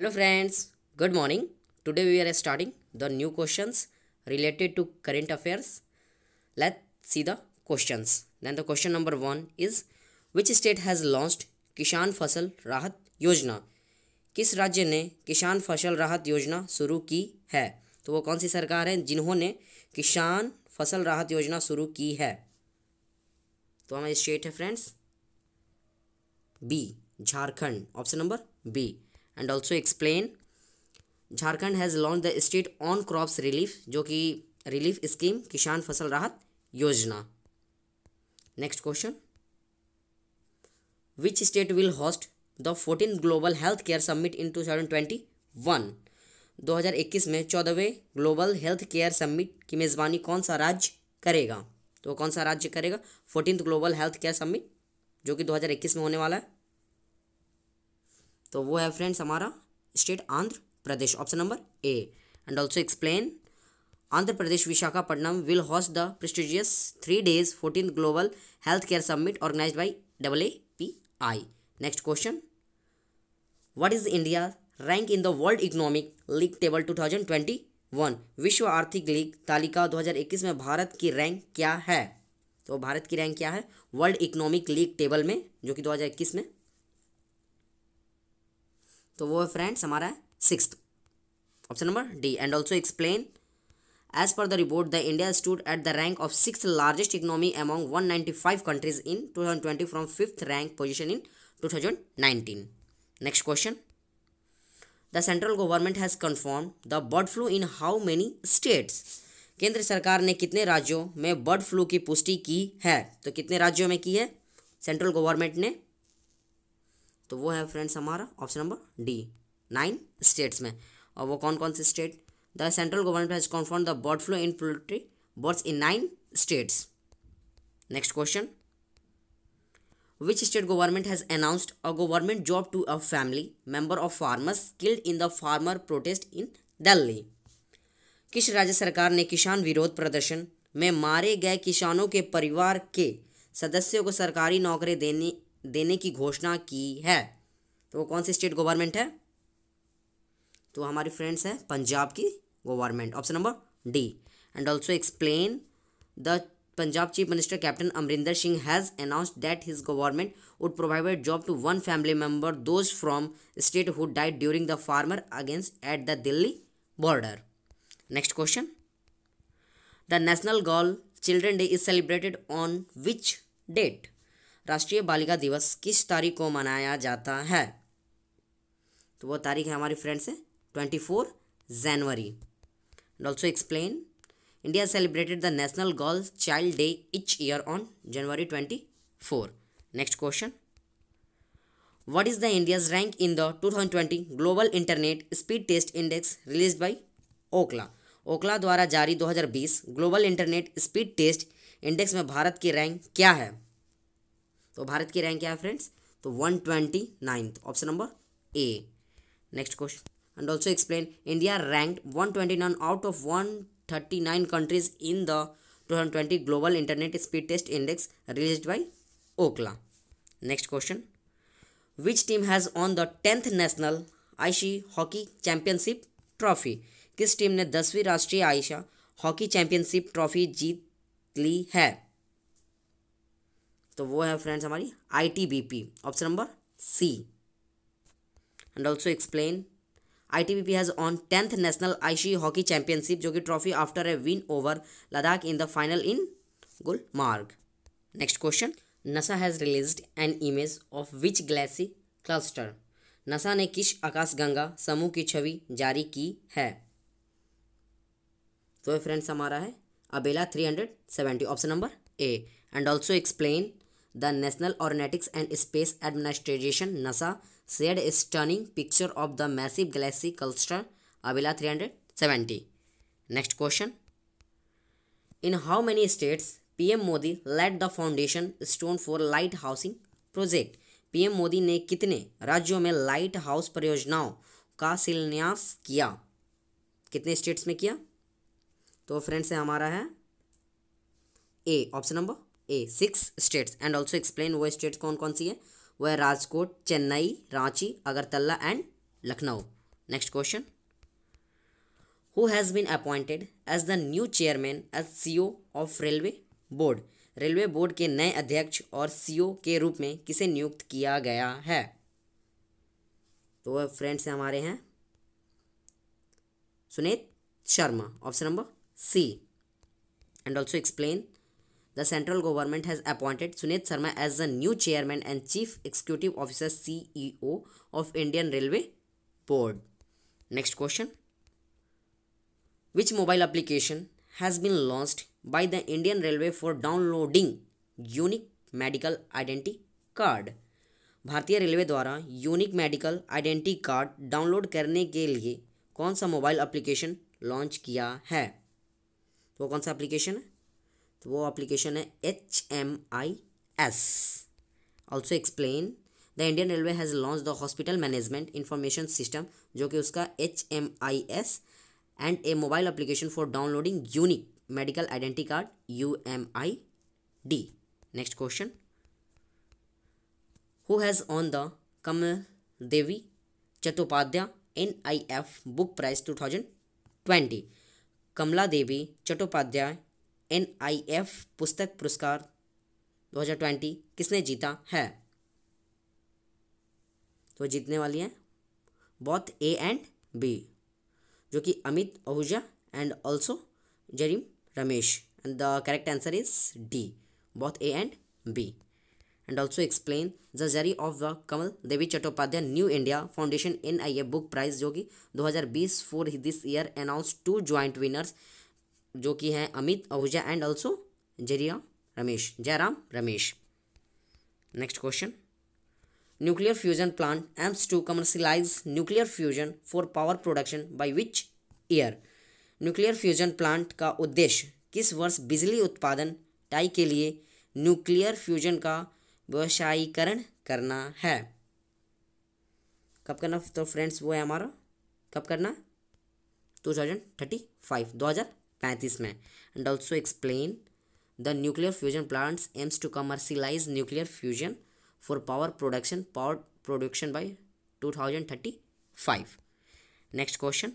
Hello friends good morning today we are starting the new questions related to current affairs let see the questions then the question number one is which state has launched Kisan Fasal Rahat योजना किस राज्य ने किसान फसल राहत योजना शुरू की है तो वो कौन सी सरकार है जिन्होंने किसान फसल राहत योजना शुरू की है तो हमारे स्टेट है friends B Jharkhand option number B and also explain Jharkhand has launch the state on crops relief जो कि relief scheme Kisan Fasal Rahat Yojana next question which state will host the fourteen global health care summit in two thousand twenty one दो हज़ार इक्कीस में चौदहवें global health care submit की मेज़बानी कौन सा राज्य करेगा तो कौन सा राज्य करेगा fourteen global health care summit जो कि दो हज़ार इक्कीस में होने वाला है तो वो है फ्रेंड्स हमारा state Andhra Pradesh option number A and also explain Andhra Pradesh Visakhapatnam will host the prestigious three days fourteen global health care summit organise by double A P I next question what is India rank in the world economic league table two thousand twenty one विश्व आर्थिक league तालिका दो हजार इक्कीस में भारत की rank क्या है तो भारत की रैंक क्या है वर्ल्ड इकोनॉमिक लीग टेबल में जो कि दो हज़ार इक्कीस में तो वो है फ्रेंड्स हमारा six option number D and also explain as per the report the India stood at the rank of six largest economy among five countries in twenty from fifth rank position in nineteen next question the central government has confirm the bird flu in how many states केंद्र सरकार ने कितने राज्यों में bird flu की पुष्टि की है तो कितने राज्यों में की है सेंट्रल गवर्नमेंट ने तो वो है फ्रेंड्स हमारा option number D nine states में और वो कौन कौन से state the central government has confirm the bird flu in poultry birds in nine states next question which state government has announced a government job to a family member of farmers killed in the farmer protest in Delhi किस राज्य सरकार ने किसान विरोध प्रदर्शन में मारे गए किसानों के परिवार के सदस्यों को सरकारी नौकरी देने देने की घोषणा की है तो वो कौन सी स्टेट गवर्नमेंट है तो हमारी फ्रेंड्स हैं पंजाब की government option number D and also explain the Punjab chief minister captain Amarinder Singh has announce that his government would provide job to one family member those from state who died during the farmer against at the Delhi border next question the national girl children day is celebrated on which date राष्ट्रीय बालिका दिवस किस तारीख को मनाया जाता है तो वो तारीख है हमारी फ्रेंड्स है twenty four January and also explain India celebrated the national girls child day each year on January twenty four next question what is the India's rank in the two thousand twenty global internet speed test index release by Ookla Ookla द्वारा जारी दो हज़ार बीस global internet speed test index में भारत की rank क्या है तो भारत की रैंक क्या है फ्रेंड्स तो one twenty option number A next question and also explain India rank one twenty out of one thirty nine countries in the twenty global internet speed test index release by Ookla next question which team has won the tenth national ice hockey championship trophy किस टीम ने दसवीं राष्ट्रीय आयशा hockey championship trophy जीत ली है तो वो है फ्रेंड्स हमारी I option number C and also explain I T B P has won tenth national ice hockey championship जो कि trophy after a win over Ladakh in the final in Gulmarg next question NASA has release an image of which galaxy cluster NASA ने किस आकाशगंगा समूह की छवि जारी की है तो फ्रेंड्स हमारा है Abell three hundred seventy option number A and also explain the national aeronautics and space administration NASA said a stunning picture of the massive galaxy cluster Abell three hundred seventy next question in how many states P M Modi laid the foundation stone for light housing project P M Modi ने कितने राज्यों में light house परियोजनाओं का शिलान्यास किया कितने states में किया तो फ्रेंड्स हमारा है A option number A six states and also explain वो स्टेट्स कौन कौन सी है वो है Rajkot Chennai Ranchi Agartala and Lucknow next question who has been as as the new chairman as CEO of railway board railway board के नए अध्यक्ष और सीओ e के रूप में किसे नियुक्त किया गया है तो वह फ्रेंड्स हमारे हैं Sunit Sharma option number C and also explain the central government has appointed Sunit Sharma as the new chairman and chief executive officer C E CEO of Indian railway board next question which mobile application has been launched by the Indian railway for downloading unique medical identity card भारतीय railway द्वारा unique medical identity card download करने के लिए कौन सा mobile application launch किया है वो कौन सा एप्लीकेशन है तो वो एप्लीकेशन है H M I S also explain the Indian railway has launch the hospital management information system जो कि उसका H M I S and a mobile application for downloading unique medical identity card U M I D next question who has won the Kamal Devi Chattopadhyay N I F book prize two thousand twenty Kamla Devi Chattopadhyay N I F पुस्तक पुरस्कार 2020 किसने जीता है तो जीतने वाली हैं both A and B जो कि Amit Ahuja and also Jairam Ramesh and the correct answer is D both A and B and also explain the jury of the Kamal Devi Chattopadhyay new India foundation N I A book prize जो कि दो हजार बीस for this year announce two joint winners जो कि हैं Amit Ahuja and also Jairam Ramesh Jairam Ramesh next question nuclear fusion plant aims to commercialise nuclear fusion for power production by which year nuclear fusion plant का उद्देश्य किस वर्ष बिजली उत्पादन टाई के लिए न्यूक्लियर फ्यूजन का व्यवसायीकरण करना है कब करना तो फ्रेंड्स वो है हमारा कब करना टू थाउजेंड थर्टी फाइव दो हज़ार पैंतीस में and also explain the nuclear fusion plants aims to commercialise nuclear fusion for power production power production by two thousand thirty five next question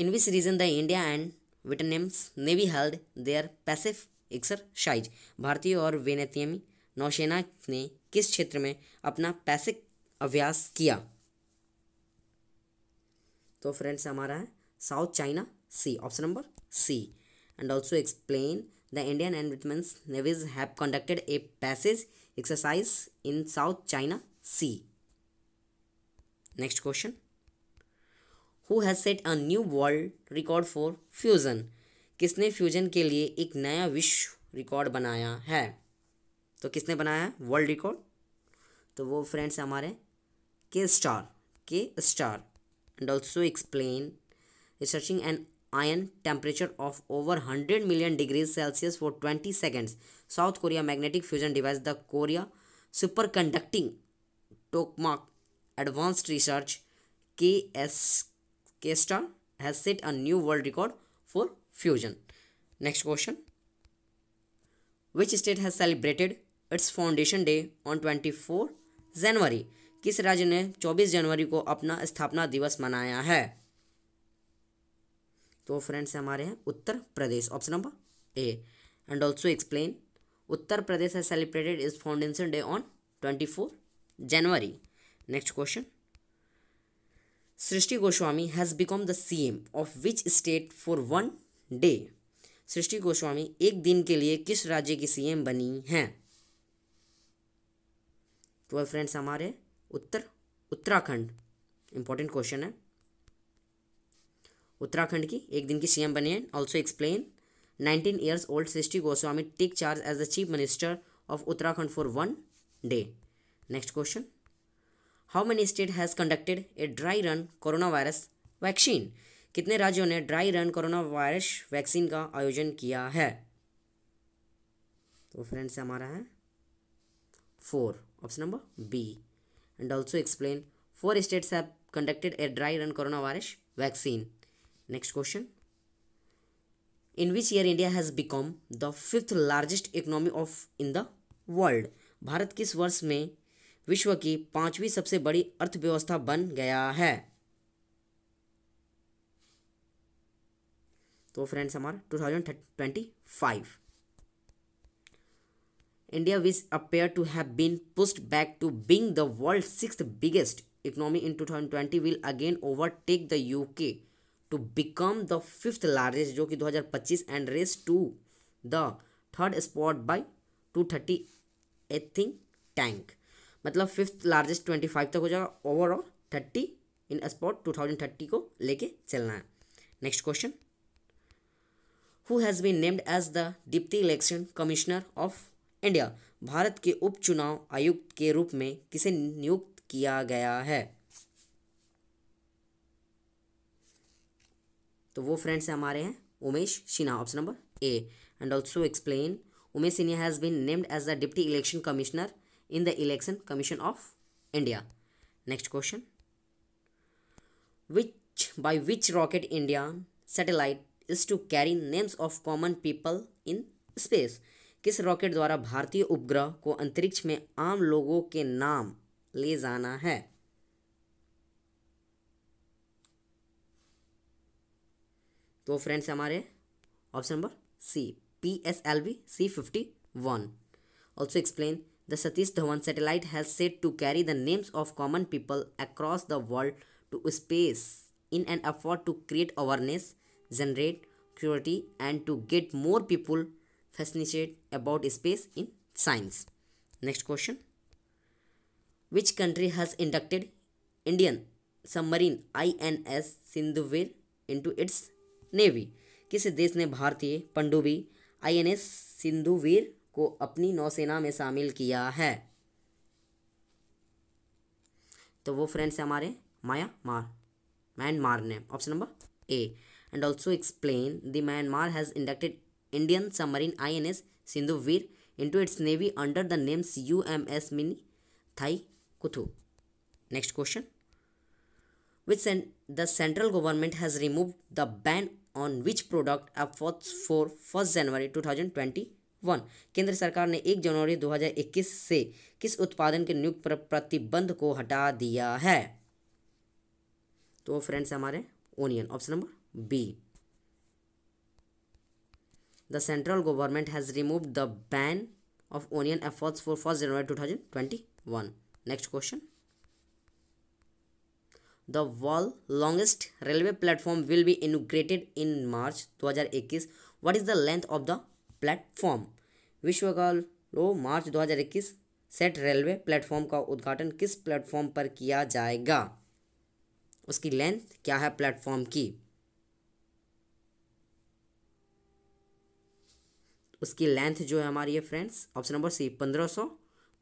in which region the India and Vietnam's navy held their Pacific exercise भारतीय और वेनेतियमी नौसेना ने किस क्षेत्र में अपना पैसिक अभ्यास किया तो फ्रेंड्स हमारा है South China C. Option number C. And also explain the Indian and Vietnamese navies have conducted a passage exercise in South China Sea. Next question. Who has set a new world record for fusion? किसने fusion के लिए एक नया विश्व record बनाया है तो किसने बनाया वर्ल्ड रिकॉर्ड तो वो फ्रेंड्स हमारे K star K star and also explain researching and ion temperature of over hundred million degree Celsius for twenty seconds South Korea magnetic fusion device the Korea superconducting tokamak advanced research K S KSTAR has set a new world record for fusion next question which state has celebrated its foundation day on twenty four January किस राज्य ने चौबीस जनवरी को अपना स्थापना दिवस मनाया है तो फ्रेंड्स हमारे हैं Uttar Pradesh option number A and also explain Uttar Pradesh है celebrated its foundation day on twenty four January next question Srishti Goswami has become the C M of which state for one day Srishti Goswami एक दिन के लिए किस राज्य की सीएम बनी हैं तो फ्रेंड्स हमारे उत्तर उत्तराखंड इंपॉर्टेंट क्वेश्चन है उत्तराखंड की एक दिन की सीएम बनी and also explain nineteen years old Srishti Goswami take charge as the chief minister of Uttarakhand for one day next question how many state has conducted a dry run coronavirus vaccine कितने राज्यों ने dry run coronavirus vaccine का आयोजन किया है तो friends हमारा है four option number B and also explain four states have conducted a dry run coronavirus vaccine next question in which year India has become the fifth largest economy of in the world Bharat किस वर्ष में विश्व की पांचवी सबसे बड़ी अर्थव्यवस्था बन गया है तो फ्रेंड्स हमारा two thousand twenty five India was appear to have been pushed back to being the world six biggest economy in two thousand twenty will again overtake the UK to become the fifth largest जो कि 2025 and race to the third spot by two thirty a thing tank मतलब fifth largest twenty five तक हो जाएगा overall thirty in spot two thousand thirty को लेके चलना है next question who has been named as the deputy election commissioner of India Bharat के उप चुनाव आयुक्त के रूप में किसे नियुक्त किया गया है तो वो फ्रेंड्स हैं हमारे हैं Umesh Sinha option number A and also explain Umesh Sinha has been named as the deputy election commissioner in the election commission of India next question which by which rocket India satellite is to carry names of common people in space किस rocket द्वारा भारतीय उपग्रह को अंतरिक्ष में आम लोगों के नाम ले जाना है तो फ्रेंड्स हमारे option number C P S L V C fifty one also explain the Satish Dhawan satellite has set to carry the names of common people across the world to space in and afford to create awareness generate curiosity and to get more people in science next question which country has inducted Indian submarine I N S Sindhuvir into its navy किस देश ने भारतीय पंडुबी INS सिंधुवीर को अपनी नौसेना में शामिल किया है तो वो फ्रेंड्स है हमारे माया मार म्यांमार ने option number A and also explain the Myanmar has inducted Indian submarine I N S Sindhuvir into its navy under the names UMS Minye Theinkhathu next question which the central government has remove the ban on which product आप first four first January one केंद्र सरकार ने एक जनवरी दो हजार इक्कीस से किस उत्पादन के नियुक्त पर प्रतिबंध को हटा दिया है तो फ्रेंड्स हमारे onion option number B the central government has remove the ban of onion efforts for first January two thousand twenty one next question the world longest railway platform will be inaugurated in March 2021 what is the length of the platform विश्व का लो March 2021 सेट railway platform का उद्घाटन किस platform पर किया जाएगा उसकी लेंथ क्या है प्लेटफॉर्म की उसकी लेंथ जो है हमारी है फ्रेंड्स ऑप्शन नंबर सी पंद्रह सौ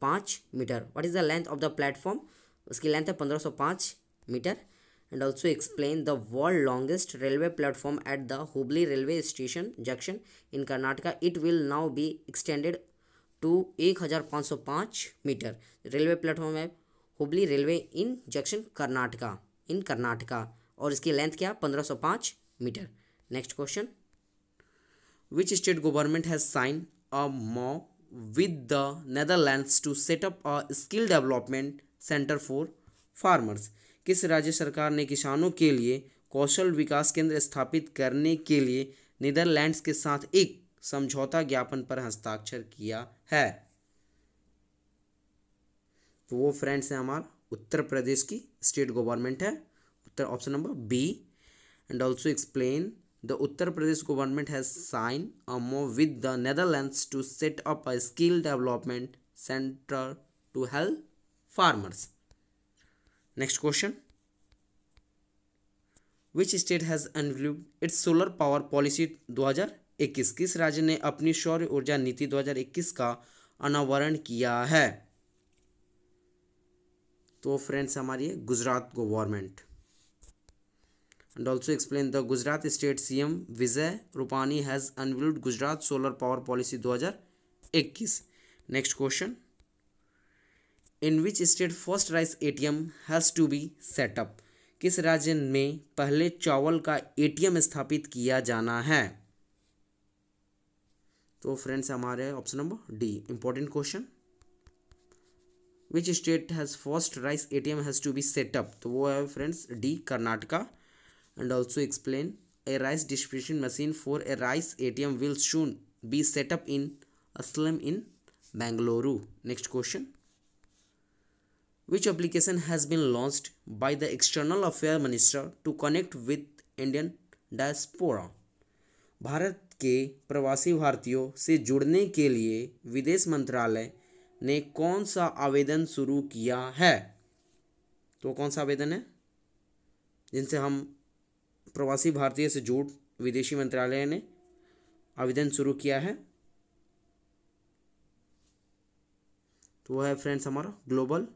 पाँच metre what is the length of the platform उसकी लेंथ है पंद्रह सौ पाँच meter and also explain the world longest railway platform at the Hubli railway station junction in Karnataka. It will now be extended to 1505 meter. Railway platform है Hubli railway in junction Karnataka in Karnataka और इसकी length क्या 1505 metre next question which state government has sign a MoU with the Netherlands to set up a skill development centre for farmers किस राज्य सरकार ने किसानों के लिए कौशल विकास केंद्र स्थापित करने के लिए नीदरलैंड्स के साथ एक समझौता ज्ञापन पर हस्ताक्षर किया है तो वो फ्रेंड्स है हमारा उत्तर प्रदेश की स्टेट गवर्नमेंट है उत्तर option number B and also explain the Uttar Pradesh government has sign a MoU with the Netherlands to set up a skill development centre to help farmers next question which state has unveiled its solar power policy 2021 किस राज्य ने अपनी सौर्य ऊर्जा नीति 2021 का अनावरण किया है तो फ्रेंड्स हमारी Gujarat government and also explain the Gujarat state CM Vijay Rupani has unveiled Gujarat solar power policy दो हजार इक्कीस next question in which state first rice ATM has to be set up किस राज्य में पहले चावल का एटीएम स्थापित किया जाना है तो फ्रेंड्स हमारे option number D important question which state has first rice ATM has to be set up तो वो है friends D Karnataka and also explain a rice distribution machine for a rice A T M will soon be set up in असलम in Bengaluru next question which application has been launched by the external affairs minister to connect with indian diaspora Bharat के प्रवासी भारतीयों से जुड़ने के लिए विदेश मंत्रालय ने कौन सा आवेदन शुरू किया है तो कौन सा आवेदन है जिनसे हम प्रवासी भारतीय से जुड़ विदेशी मंत्रालय ने आवेदन शुरू किया है तो वह है फ्रेंड्स हमारा ग्लोबल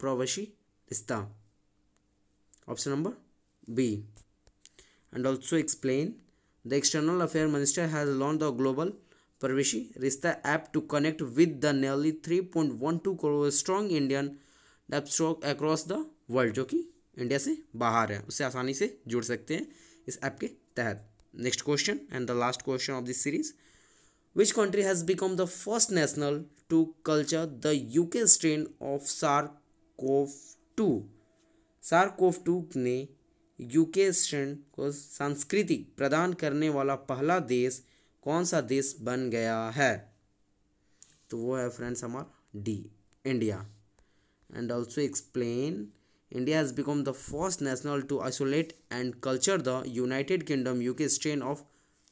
प्रवशिस्ता option number B and also explain the external affair minister has launch the global Pravasi Rishta app to connect with the nearly three point one two crore strong Indian diaspora across the world जो कि India से बाहर है उससे आसानी से जुड़ सकते हैं इस ऐप के तहत next question and the last question of this series which country has become the first national to culture the UK strain of SARS CoV to सार कोफ टू ने यूके को सांस्कृतिक प्रदान करने वाला पहला देश कौन सा देश बन गया है तो वो है फ्रेंड्स हमारा D India and also explain India has become the first national to isolate and culture the United Kingdom U K strain of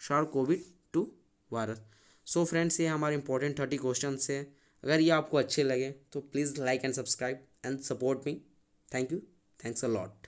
SARS CoV two virus so friends ये हमारे इंपॉर्टेंट थर्टी क्वेश्चन है अगर ये आपको अच्छे लगे तो please like and subscribe and support me thank you thanks a lot